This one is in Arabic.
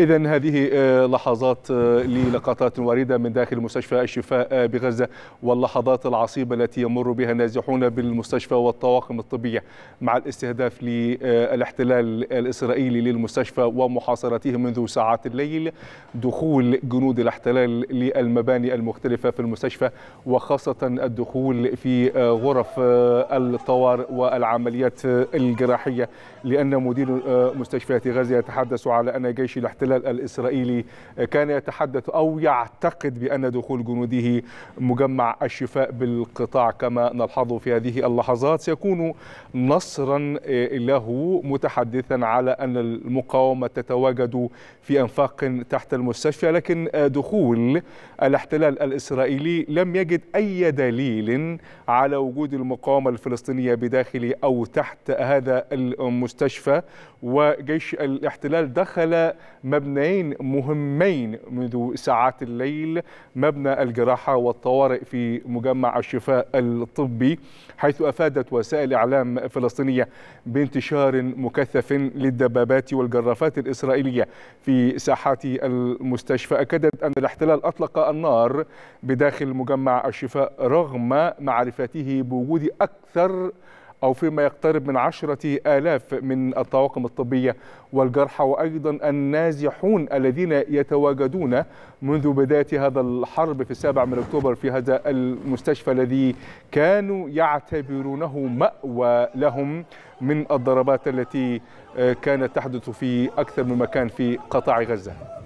إذا هذه آه، لحظات آه، للقطات وارده من داخل مستشفى الشفاء آه، بغزه واللحظات العصيبه التي يمر بها النازحون بالمستشفى والطواقم الطبيه مع الاستهداف للاحتلال الاسرائيلي للمستشفى ومحاصرته منذ ساعات الليل دخول جنود الاحتلال للمباني المختلفه في المستشفى وخاصه الدخول في غرف الطوارئ والعمليات الجراحيه لان مدير مستشفيات غزه يتحدث على ان جيش الاحتلال الاحتلال الإسرائيلي آه، كان يتحدث أو يعتقد بأن دخول جنوده مجمع الشفاء بالقطاع كما نلحظه في هذه اللحظات سيكون نصرا آه، له متحدثا على أن المقاومة تتواجد في أنفاق تحت المستشفى لكن آه، دخول الاحتلال الإسرائيلي لم يجد أي دليل على وجود المقاومة الفلسطينية بداخل أو تحت هذا المستشفى وجيش الاحتلال دخل ما مبنيين مهمين منذ ساعات الليل مبنى الجراحة والطوارئ في مجمع الشفاء الطبي حيث أفادت وسائل إعلام فلسطينية بانتشار مكثف للدبابات والجرافات الإسرائيلية في ساحات المستشفى أكدت أن الاحتلال أطلق النار بداخل مجمع الشفاء رغم معرفته بوجود أكثر أو فيما يقترب من عشرة آلاف من الطواقم الطبية والجرحى وأيضا النازحون الذين يتواجدون منذ بداية هذا الحرب في السابع من أكتوبر في هذا المستشفى الذي كانوا يعتبرونه مأوى لهم من الضربات التي آه، كانت تحدث في أكثر من مكان في قطاع غزة